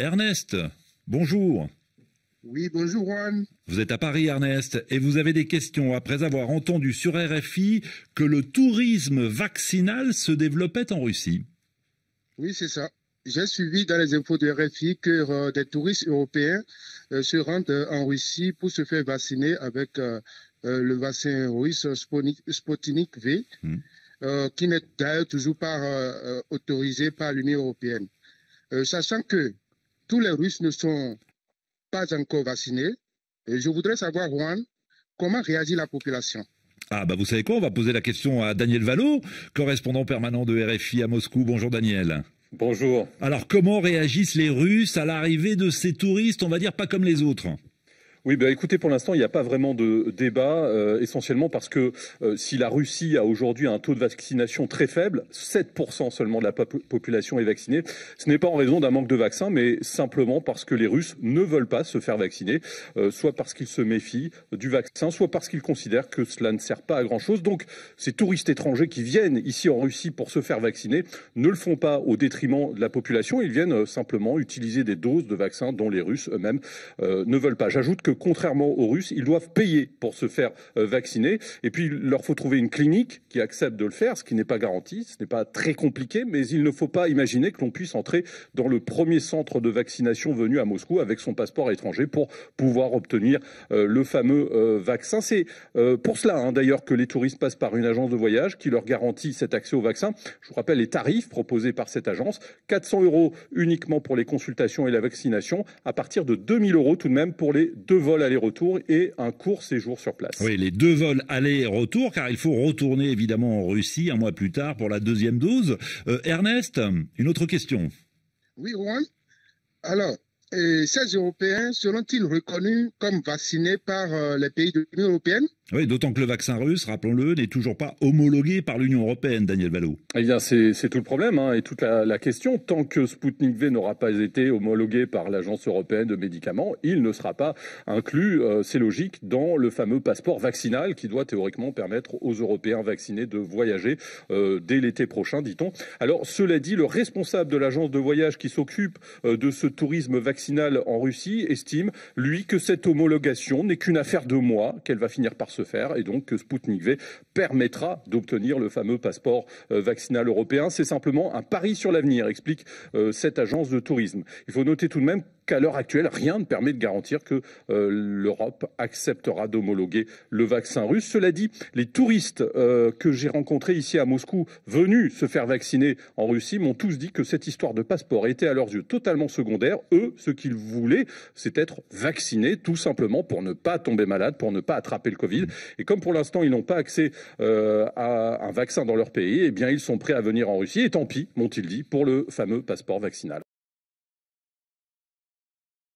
Ernest, bonjour. Oui, bonjour Juan. Vous êtes à Paris, Ernest, et vous avez des questions après avoir entendu sur RFI que le tourisme vaccinal se développait en Russie. Oui, c'est ça. J'ai suivi dans les infos de RFI que euh, des touristes européens euh, se rendent euh, en Russie pour se faire vacciner avec le vaccin russe Sputnik V, hmm. qui n'est d'ailleurs toujours pas autorisé par l'Union européenne. sachant que tous les Russes ne sont pas encore vaccinés. Et je voudrais savoir, Juan, comment réagit la population ah ben vous savez quoi, on va poser la question à Daniel Valo, correspondant permanent de RFI à Moscou. Bonjour Daniel. Bonjour. Alors comment réagissent les Russes à l'arrivée de ces touristes, on va dire pas comme les autres oui, bah écoutez, pour l'instant, il n'y a pas vraiment de débat, euh, essentiellement parce que euh, si la Russie a aujourd'hui un taux de vaccination très faible, 7% seulement de la population est vaccinée, ce n'est pas en raison d'un manque de vaccins, mais simplement parce que les Russes ne veulent pas se faire vacciner, euh, soit parce qu'ils se méfient du vaccin, soit parce qu'ils considèrent que cela ne sert pas à grand-chose. Donc, ces touristes étrangers qui viennent ici en Russie pour se faire vacciner ne le font pas au détriment de la population, ils viennent simplement utiliser des doses de vaccins dont les Russes eux-mêmes ne veulent pas. J'ajoute que contrairement aux Russes, ils doivent payer pour se faire euh, vacciner. Et puis, il leur faut trouver une clinique qui accepte de le faire, ce qui n'est pas garanti, ce n'est pas très compliqué, mais il ne faut pas imaginer que l'on puisse entrer dans le premier centre de vaccination venu à Moscou avec son passeport étranger pour pouvoir obtenir euh, le fameux euh, vaccin. C'est pour cela, hein, d'ailleurs, que les touristes passent par une agence de voyage qui leur garantit cet accès au vaccin. Je vous rappelle les tarifs proposés par cette agence. 400 euros uniquement pour les consultations et la vaccination, à partir de 2000 euros tout de même pour les deux vols aller-retour et un court séjour sur place. Oui, les deux vols aller-retour, car il faut retourner évidemment en Russie un mois plus tard pour la deuxième dose. Euh, Ernest, une autre question. Oui, Juan. Alors, ces Européens seront-ils reconnus comme vaccinés par euh, les pays de l'Union européenne oui, d'autant que le vaccin russe, rappelons-le, n'est toujours pas homologué par l'Union européenne, Daniel Valo. Eh bien, c'est tout le problème hein, et toute la, question. Tant que Sputnik V n'aura pas été homologué par l'Agence européenne de médicaments, il ne sera pas inclus, euh, c'est logique, dans le fameux passeport vaccinal qui doit théoriquement permettre aux Européens vaccinés de voyager euh, dès l'été prochain, dit-on. Alors, cela dit, le responsable de l'agence de voyage qui s'occupe euh, de ce tourisme vaccinal en Russie estime, lui, que cette homologation n'est qu'une affaire de mois, qu'elle va finir par se faire et donc que Sputnik V permettra d'obtenir le fameux passeport euh, vaccinal européen. C'est simplement un pari sur l'avenir, explique euh, cette agence de tourisme. Il faut noter tout de même qu'à l'heure actuelle, rien ne permet de garantir que euh, l'Europe acceptera d'homologuer le vaccin russe. Cela dit, les touristes euh, que j'ai rencontrés ici à Moscou, venus se faire vacciner en Russie, m'ont tous dit que cette histoire de passeport était à leurs yeux totalement secondaire. Eux, ce qu'ils voulaient, c'est être vaccinés tout simplement pour ne pas tomber malade, pour ne pas attraper le Covid. Et comme pour l'instant, ils n'ont pas accès euh, à un vaccin dans leur pays, eh bien, ils sont prêts à venir en Russie. Et tant pis, m'ont-ils dit, pour le fameux passeport vaccinal.